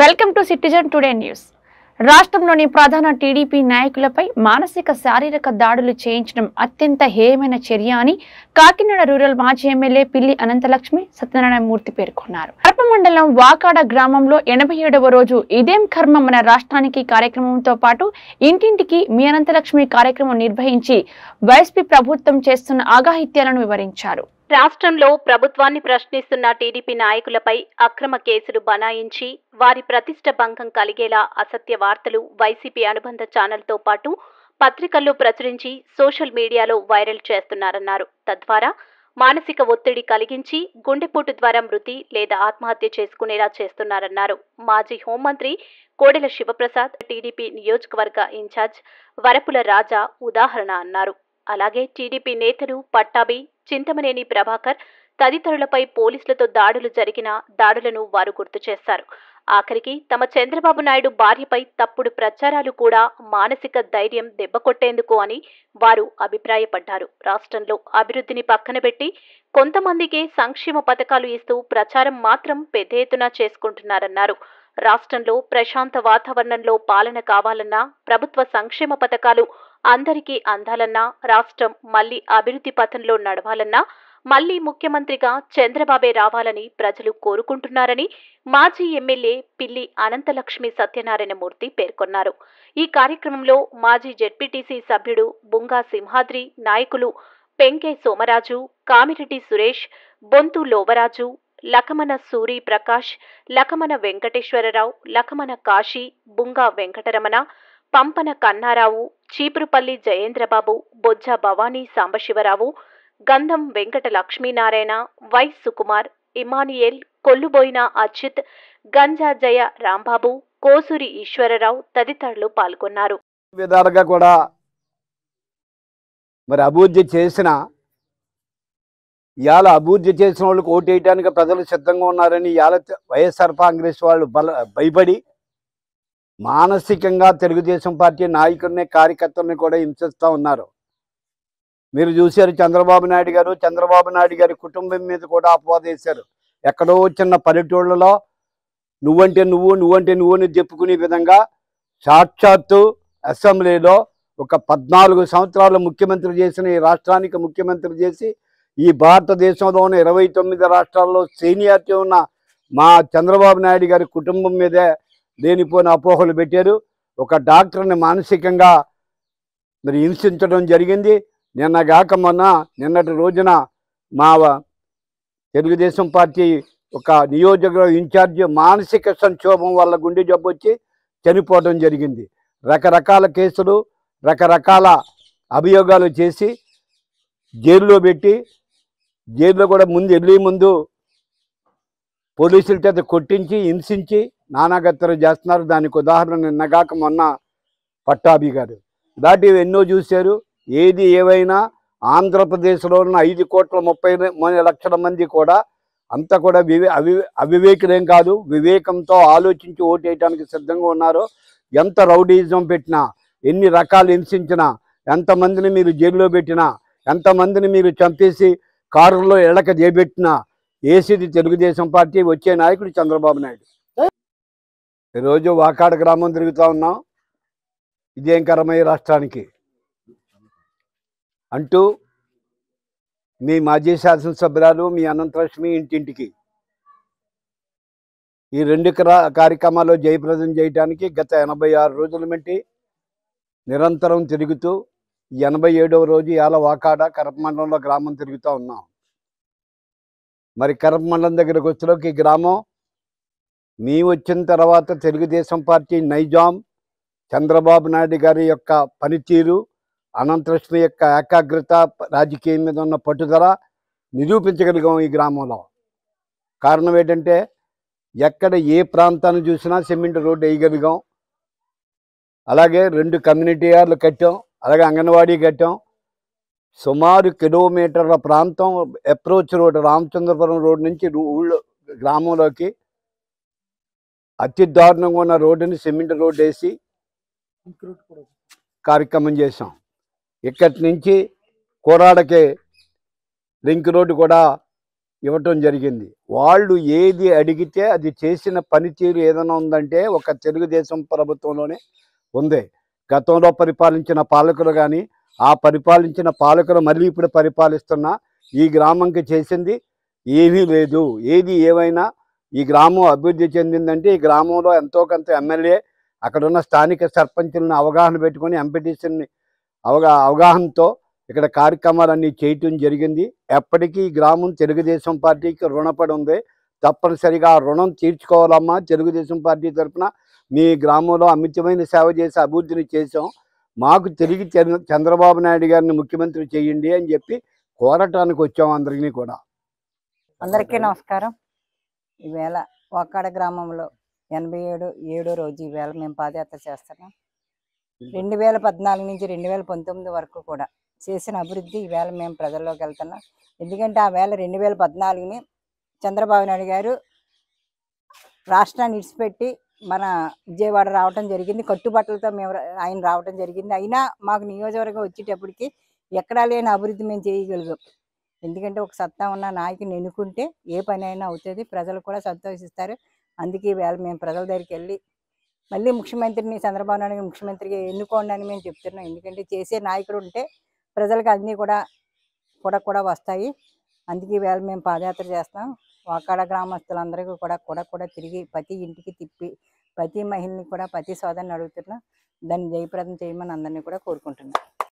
welcome to citizen today news రాష్ట్రంలోని ప్రధాన TDP నాయకులపై మానసిక శారీరక దాడులు చేయించడం అత్యంత హేయమైన చర్య అని కాకినాడ రూరల్ మాజీ ఎమ్మెల్యే పిల్లి అనంతలక్ష్మి సత్యనారాయణమూర్తి పేర్కొన్నారు కడప మండలం వాకాడ గ్రామంలో ఎనభై ఏడవ రోజు ఇదేం కర్మ మన రాష్ట్రానికి కార్యక్రమంతో పాటు ఇంటింటికి మీ అనంతలక్ష్మి కార్యక్రమం నిర్వహించి వైఎస్పీ ప్రభుత్వం చేస్తున్న ఆగాహిత్యాలను వివరించారు రాష్ట్రంలో ప్రభుత్వాన్ని ప్రశ్నిస్తున్న టీడీపీ నాయకులపై అక్రమ కేసులు బనాయించి వారి ప్రతిష్ట భంగం కలిగేలా అసత్య వార్తలు వైసీపీ అనుబంధ ఛానల్తో పాటు పత్రికల్లో ప్రచురించి సోషల్ మీడియాలో వైరల్ చేస్తున్నారన్నారు తద్వారా మానసిక ఒత్తిడి కలిగించి గుండెపోటు ద్వారా మృతి లేదా ఆత్మహత్య చేసుకునేలా చేస్తున్నారన్నారు మాజీ హోంమంత్రి కోడెల శివప్రసాద్ టీడీపీ నియోజకవర్గ ఇన్ఛార్జ్ వరపుల రాజా ఉదాహరణ అన్నారు అలాగే టీడీపీ నేతలు పట్టాభి చింతమనేని ప్రభాకర్ తదితరులపై పోలీసులతో దాడులు జరిగిన దాడులను వారు గుర్తు చేశారు ఆఖరికి తమ చంద్రబాబు నాయుడు భార్యపై తప్పుడు ప్రచారాలు కూడా మానసిక ధైర్యం దెబ్బకొట్టేందుకు అని వారు అభిప్రాయపడ్డారు రాష్ట్రంలో అభివృద్ధిని పక్కన పెట్టి కొంతమందికే సంక్షేమ పథకాలు ఇస్తూ ప్రచారం మాత్రం పెద్ద ఎత్తున చేసుకుంటున్నారన్నారు రాష్ట్రంలో ప్రశాంత వాతావరణంలో పాలన కావాలన్నా ప్రభుత్వ సంక్షేమ పథకాలు అందరికీ అందాలన్నా రాష్ట్రం మళ్లీ అభివృద్ధి పథంలో నడవాలన్నా మళ్లీ ముఖ్యమంత్రిగా చంద్రబాబే రావాలని ప్రజలు కోరుకుంటున్నారని మాజీ ఎమ్మెల్యే పిల్లి అనంతలక్ష్మి సత్యనారాయణమూర్తి పేర్కొన్నారు ఈ కార్యక్రమంలో మాజీ జెడ్పీటీసీ సభ్యుడు బుంగా సింహాద్రి నాయకులు పెంకే సోమరాజు కామిరెడ్డి సురేష్ బొంతు లోవరాజు లకమన సూరి ప్రకాష్ లకమన వెంకటేశ్వరరావు లకమన కాశీ బుంగా వెంకటరమణ పంపన కన్నారావు చీపురుపల్లి జయేంద్రబాబు బొజ్జ భవానీ సాంబశివరావు గంధం వెంకట లక్ష్మీనారాయణ వై సుకుమార్ ఇమానియేల్ కొల్లుబోయిన అచ్యుత్ జయ రాంబాబు కోసూరి ఈశ్వరరావు తదితరులు పాల్గొన్నారు విధాలుగా కూడా మరి అభివృద్ధి చేసిన ఇవాళ అభివృద్ధి చేసిన వాళ్ళకి ఓటు వేయడానికి ప్రజలు సిద్ధంగా ఉన్నారని ఇవాళ వైఎస్ఆర్ కాంగ్రెస్ వాళ్ళు బల భయపడి మానసికంగా తెలుగుదేశం పార్టీ నాయకుడిని కార్యకర్తల్ని కూడా హింసిస్తూ ఉన్నారు మీరు చూశారు చంద్రబాబు నాయుడు గారు చంద్రబాబు నాయుడు గారి కుటుంబం మీద కూడా అపవాదేశారు ఎక్కడో చిన్న పల్లెటూళ్ళలో నువ్వంటే నువ్వు నువ్వంటే నువ్వు అని చెప్పుకునే విధంగా సాక్షాత్తు అసెంబ్లీలో ఒక పద్నాలుగు సంవత్సరాలు ముఖ్యమంత్రి చేసిన ఈ రాష్ట్రానికి ముఖ్యమంత్రి చేసి ఈ భారతదేశంలో ఉన్న ఇరవై తొమ్మిది రాష్ట్రాల్లో సీనియారిటీ ఉన్న మా చంద్రబాబు నాయుడు గారి కుటుంబం మీదే లేనిపోని అపోహలు పెట్టారు ఒక డాక్టర్ని మానసికంగా మరి హింసించడం జరిగింది నిన్నగాక మొన్న నిన్నటి రోజున మా తెలుగుదేశం పార్టీ ఒక నియోజకవర్గ ఇన్ఛార్జ్ మానసిక సంక్షోభం వల్ల గుండె జబ్బు వచ్చి చనిపోవడం జరిగింది రకరకాల కేసులు రకరకాల అభియోగాలు చేసి జైల్లో పెట్టి జైల్లో కూడా ముందు వెళ్ళే ముందు పోలీసుల చేత కొట్టించి హింసించి నానాగత్తలు చేస్తున్నారు దానికి ఉదాహరణ నిన్నగాక మొన్న పట్టాభి గారు ఇలాంటివి ఎన్నో చూశారు ఏది ఏవైనా ఆంధ్రప్రదేశ్లో ఉన్న ఐదు కోట్ల ముప్పై లక్షల మంది కూడా అంతా కూడా వివే అవి అవివేకులేం కాదు వివేకంతో ఆలోచించి ఓటేయటానికి సిద్ధంగా ఉన్నారు ఎంత రౌడీజం పెట్టినా ఎన్ని రకాలు హింసించినా ఎంతమందిని మీరు జైల్లో పెట్టినా ఎంతమందిని మీరు చంపేసి కారులో ఎడక చేపెట్టినా ఏసీది తెలుగుదేశం పార్టీ వచ్చే నాయకుడు చంద్రబాబు నాయుడు ఈరోజు వాకాడ గ్రామం తిరుగుతూ ఉన్నాం విజయంకరమయ్య రాష్ట్రానికి అంటూ మీ మాజీ శాసనసభ్యురాలు మీ అనంతలక్ష్మి ఇంటింటికి ఈ రెండు కార్యక్రమాలు జయప్రదం చేయడానికి గత ఎనభై ఆరు రోజుల నుండి నిరంతరం తిరుగుతూ ఎనభై ఏడవ రోజు ఇవాళ వాకాడ కరప మండలంలో గ్రామం తిరుగుతూ ఉన్నాం మరి కరప మండలం దగ్గరకు ఈ గ్రామం మీ వచ్చిన తర్వాత తెలుగుదేశం పార్టీ నైజాం చంద్రబాబు నాయుడు గారి యొక్క పనితీరు అనంతలక్ష్మి యొక్క ఏకాగ్రత రాజకీయం మీద ఉన్న పట్టుదల నిరూపించగలిగాం ఈ గ్రామంలో కారణం ఏంటంటే ఎక్కడ ఏ ప్రాంతాన్ని చూసినా సిమెంట్ రోడ్డు వేయగలిగాం అలాగే రెండు కమ్యూనిటీ యార్లు కట్టాం అలాగే అంగన్వాడీ కట్టాం సుమారు కిలోమీటర్ల ప్రాంతం అప్రోచ్ రోడ్ రామచంద్రపురం రోడ్ నుంచి ఊళ్ళో గ్రామంలోకి అతి దారుణంగా ఉన్న రోడ్డుని సిమెంట్ రోడ్డు వేసి కార్యక్రమం చేశాం ఇక్కడి నుంచి కోరాడకే లింక్ రోడ్డు కూడా ఇవ్వటం జరిగింది వాళ్ళు ఏది అడిగితే అది చేసిన పనితీరు ఏదైనా ఉందంటే ఒక తెలుగుదేశం ప్రభుత్వంలోనే ఉంది గతంలో పరిపాలించిన పాలకులు కానీ ఆ పరిపాలించిన పాలకులు మళ్ళీ ఇప్పుడు పరిపాలిస్తున్న ఈ గ్రామంకి చేసింది ఏమీ లేదు ఏది ఏవైనా ఈ గ్రామం అభివృద్ధి చెందిందంటే ఈ గ్రామంలో ఎంతో కొంత ఎమ్మెల్యే అక్కడున్న స్థానిక సర్పంచులను అవగాహన పెట్టుకొని ఎంపీటీసీని అవగా అవగాహనతో ఇక్కడ కార్యక్రమాలన్నీ చేయటం జరిగింది ఎప్పటికీ ఈ గ్రామం తెలుగుదేశం పార్టీకి రుణపడి ఉంది తప్పనిసరిగా రుణం తీర్చుకోవాలమ్మా తెలుగుదేశం పార్టీ తరఫున మీ గ్రామంలో అమితమైన సేవ చేసి అభివృద్ధిని చేసాం మాకు తిరిగి చంద్రబాబు నాయుడు గారిని ముఖ్యమంత్రి చేయండి అని చెప్పి కోరటానికి వచ్చాం అందరినీ కూడా అందరికీ నమస్కారం ఈవేళ ఒక్కడ గ్రామంలో ఎనభై ఏడు ఏడో రోజు ఈవేళ మేము పాదయాత్ర చేస్తున్నాం రెండు వేల పద్నాలుగు నుంచి రెండు వేల పంతొమ్మిది వరకు కూడా చేసిన అభివృద్ధి ఈవేళ మేము ప్రజల్లోకి వెళ్తున్నాం ఎందుకంటే ఆ వేళ రెండు వేల పద్నాలుగుని చంద్రబాబు నాయుడు గారు రాష్ట్రాన్ని ఇడిచిపెట్టి మన విజయవాడ రావటం జరిగింది కట్టుబట్టలతో మేము ఆయన రావటం జరిగింది అయినా మాకు నియోజకవర్గం వచ్చేటప్పటికి ఎక్కడా లేని అభివృద్ధి మేము చేయగలుగుతాం ఎందుకంటే ఒక సత్తా ఉన్న నాయకుని ఎన్నుకుంటే ఏ పని అయినా అవుతుంది ప్రజలు కూడా సంతోషిస్తారు అందుకే వేళ మేము ప్రజల దగ్గరికి వెళ్ళి మళ్ళీ ముఖ్యమంత్రిని చంద్రబాబు నాయుడు ముఖ్యమంత్రికి ఎన్నుకోండి అని మేము చెప్తున్నాం ఎందుకంటే చేసే నాయకుడు ఉంటే ప్రజలకు అన్నీ కూడా కూడా కూడా వస్తాయి అందుకే వేళ మేము పాదయాత్ర చేస్తాం వాకాడ గ్రామస్తులందరికీ కూడా కూడా కూడా తిరిగి ప్రతి ఇంటికి తిప్పి ప్రతి మహిళని కూడా ప్రతి సోదరిని అడుగుతున్నాం దాన్ని జయప్రదం చేయమని అందరినీ కూడా కోరుకుంటున్నాం